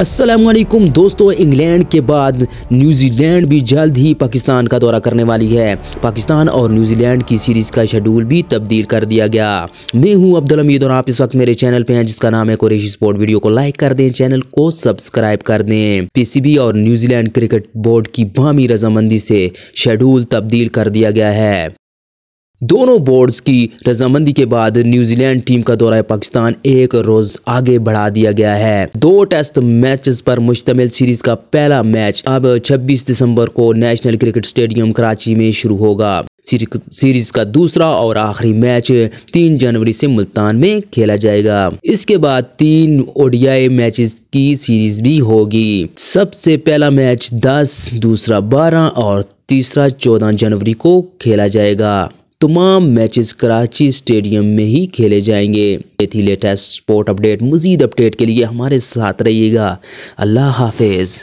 असलम दोस्तों इंग्लैंड के बाद न्यूजीलैंड भी जल्द ही पाकिस्तान का दौरा करने वाली है पाकिस्तान और न्यूजीलैंड की सीरीज़ का शेड्यूल भी तब्दील कर दिया गया मैं हूं अब्दुल अमीद और आप इस वक्त मेरे चैनल पे हैं जिसका नाम है कुरेशी स्पोर्ट वीडियो को लाइक कर दें चैनल को सब्सक्राइब कर दें पीसीबी और न्यूजीलैंड क्रिकेट बोर्ड की बामी रजामंदी से शेड्यूल तब्दील कर दिया गया है दोनों बोर्ड्स की रजामंदी के बाद न्यूजीलैंड टीम का दौरा पाकिस्तान एक रोज आगे बढ़ा दिया गया है दो टेस्ट मैचेस पर मुश्तमिल सीरीज का पहला मैच अब 26 दिसंबर को नेशनल क्रिकेट स्टेडियम कराची में शुरू होगा सीरीज का दूसरा और आखिरी मैच 3 जनवरी से मुल्तान में खेला जाएगा इसके बाद तीन ओडियाई मैचेस की सीरीज भी होगी सबसे पहला मैच दस दूसरा बारह और तीसरा चौदह जनवरी को खेला जाएगा तमाम मैचेस कराची स्टेडियम में ही खेले जाएंगे ये थी लेटेस्ट स्पोर्ट अपडेट मजीद अपडेट के लिए हमारे साथ रहिएगा अल्लाह हाफिज़